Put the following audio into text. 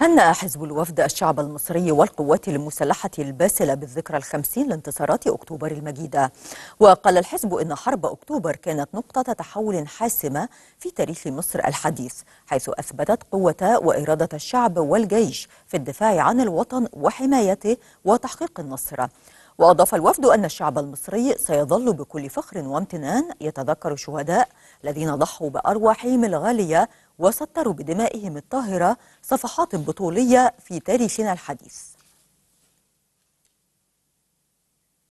هنأ حزب الوفد الشعب المصري والقوات المسلحة الباسلة بالذكرى الخمسين لانتصارات أكتوبر المجيدة وقال الحزب إن حرب أكتوبر كانت نقطة تحول حاسمة في تاريخ مصر الحديث حيث أثبتت قوة وإرادة الشعب والجيش في الدفاع عن الوطن وحمايته وتحقيق النصر وأضاف الوفد أن الشعب المصري سيظل بكل فخر وامتنان يتذكر الشهداء الذين ضحوا بأرواحهم الغالية وسطروا بدمائهم الطاهرة صفحات بطولية في تاريخنا الحديث